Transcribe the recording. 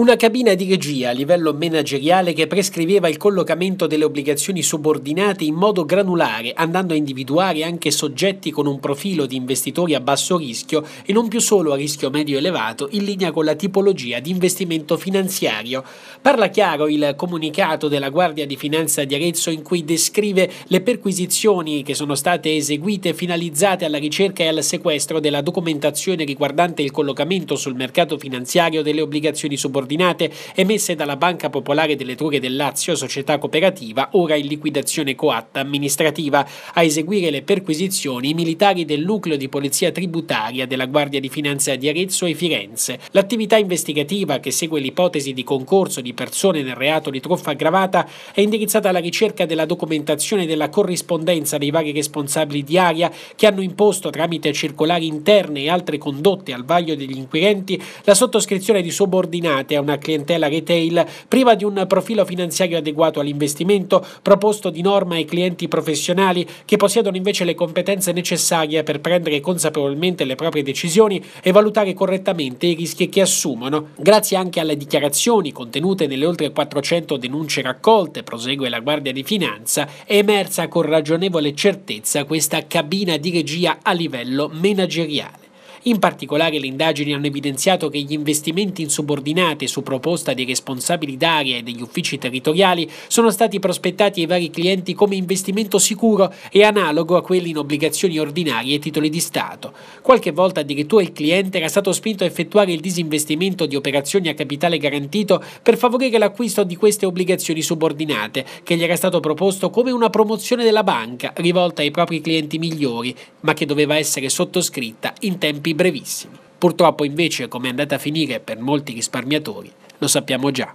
Una cabina di regia a livello manageriale che prescriveva il collocamento delle obbligazioni subordinate in modo granulare, andando a individuare anche soggetti con un profilo di investitori a basso rischio e non più solo a rischio medio elevato, in linea con la tipologia di investimento finanziario. Parla chiaro il comunicato della Guardia di Finanza di Arezzo in cui descrive le perquisizioni che sono state eseguite finalizzate alla ricerca e al sequestro della documentazione riguardante il collocamento sul mercato finanziario delle obbligazioni subordinate subordinate emesse dalla Banca Popolare delle Tore del Lazio, società cooperativa, ora in liquidazione coatta amministrativa. A eseguire le perquisizioni i militari del nucleo di polizia tributaria della Guardia di Finanza di Arezzo e Firenze. L'attività investigativa che segue l'ipotesi di concorso di persone nel reato di truffa aggravata è indirizzata alla ricerca della documentazione della corrispondenza dei vari responsabili di aria che hanno imposto tramite circolari interne e altre condotte al vaglio degli inquirenti la sottoscrizione di subordinati riservate a una clientela retail priva di un profilo finanziario adeguato all'investimento proposto di norma ai clienti professionali che possiedono invece le competenze necessarie per prendere consapevolmente le proprie decisioni e valutare correttamente i rischi che assumono, grazie anche alle dichiarazioni contenute nelle oltre 400 denunce raccolte, prosegue la Guardia di Finanza, è emersa con ragionevole certezza questa cabina di regia a livello manageriale. In particolare le indagini hanno evidenziato che gli investimenti in subordinate su proposta dei responsabili d'area e degli uffici territoriali sono stati prospettati ai vari clienti come investimento sicuro e analogo a quelli in obbligazioni ordinarie e titoli di Stato. Qualche volta addirittura il cliente era stato spinto a effettuare il disinvestimento di operazioni a capitale garantito per favorire l'acquisto di queste obbligazioni subordinate, che gli era stato proposto come una promozione della banca rivolta ai propri clienti migliori, ma che doveva essere sottoscritta in tempi brevissimi. Purtroppo invece come è andata a finire per molti risparmiatori lo sappiamo già.